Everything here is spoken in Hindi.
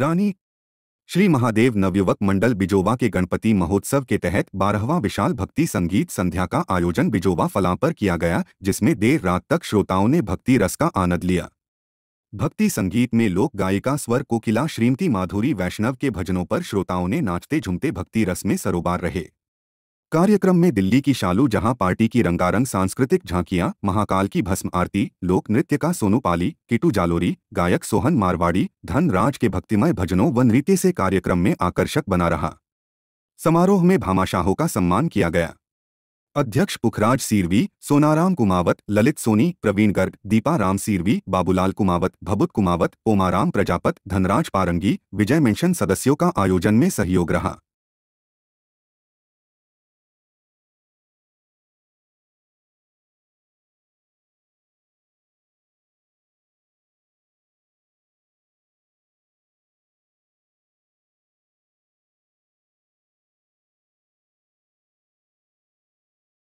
रानी श्री महादेव नवयुवक मंडल बिजोवा के गणपति महोत्सव के तहत बारहवां विशाल भक्ति संगीत संध्या का आयोजन बिजोवा फलां पर किया गया जिसमें देर रात तक श्रोताओं ने भक्ति रस का आनंद लिया भक्ति संगीत में लोक गायिका स्वर कोकिला श्रीमती माधुरी वैष्णव के भजनों पर श्रोताओं ने नाचते झूमते भक्ति रस में सरोबार रहे कार्यक्रम में दिल्ली की शालू जहां पार्टी की रंगारंग सांस्कृतिक झांकियां महाकाल की भस्म आरती लोक नृत्य का सोनू पाली किटू जालोरी गायक सोहन मारवाड़ी धनराज के भक्तिमय भजनों व नृत्य से कार्यक्रम में आकर्षक बना रहा समारोह में भामाशाहों का सम्मान किया गया अध्यक्ष पुखराज सीरवी सोनाराम कुमावत ललित सोनी प्रवीण गर्ग दीपा राम सीरवी बाबूलाल कुमावत भबुत कुमावत ओमाराम प्रजापत धनराज पारंगी विजय मेंशन सदस्यों का आयोजन में सहयोग रहा